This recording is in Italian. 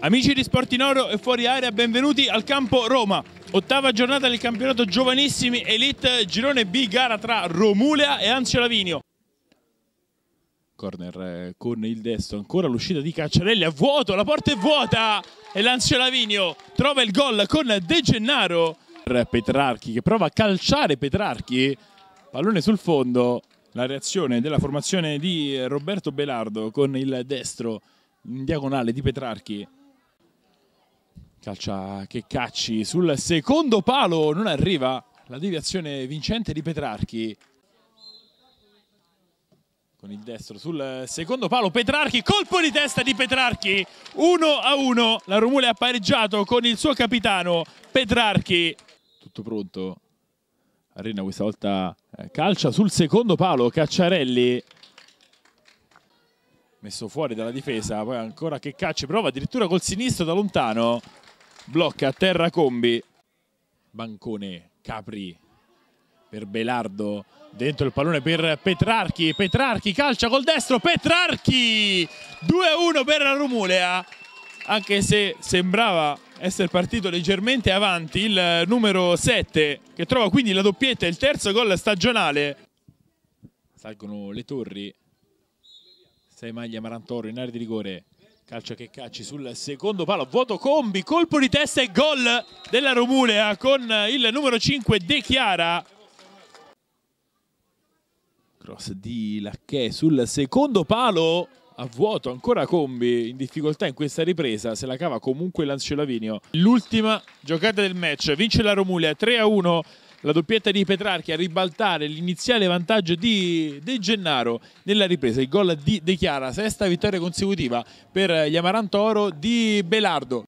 Amici di Sportinoro e Fuori Area, benvenuti al campo Roma. Ottava giornata del campionato giovanissimi Elite Girone B, gara tra Romulea e Anzio Lavinio. Corner eh, con il destro, ancora l'uscita di Cacciarelli a vuoto, la porta è vuota e l'Anzio Lavinio trova il gol con De Gennaro. Petrarchi che prova a calciare Petrarchi, pallone sul fondo, la reazione della formazione di eh, Roberto Belardo con il destro in diagonale di Petrarchi. Calcia che cacci sul secondo palo, non arriva la deviazione vincente di Petrarchi. Con il destro sul secondo palo, Petrarchi, colpo di testa di Petrarchi, 1 a 1, la Romule ha pareggiato con il suo capitano Petrarchi. Tutto pronto, Arena questa volta eh, calcia sul secondo palo Cacciarelli messo fuori dalla difesa poi ancora che caccia prova addirittura col sinistro da lontano blocca a terra Combi Bancone Capri per Belardo dentro il pallone per Petrarchi Petrarchi calcia col destro Petrarchi 2-1 per la Rumulea anche se sembrava essere partito leggermente avanti il eh, numero 7 che trova quindi la doppietta, e il terzo gol stagionale. Salgono le torri, 6 maglia Marantoro in area di rigore, calcio che cacci sul secondo palo, vuoto combi, colpo di testa e gol della Romulea con il numero 5 De Chiara. Cross di Lacchè sul secondo palo, a vuoto, ancora Combi in difficoltà in questa ripresa, se la cava comunque Lancio Lavinio. L'ultima giocata del match, vince la Romulia 3-1, a la doppietta di Petrarchi a ribaltare l'iniziale vantaggio di De Gennaro nella ripresa, il gol di De Chiara, sesta vittoria consecutiva per gli Amaranto Oro di Belardo.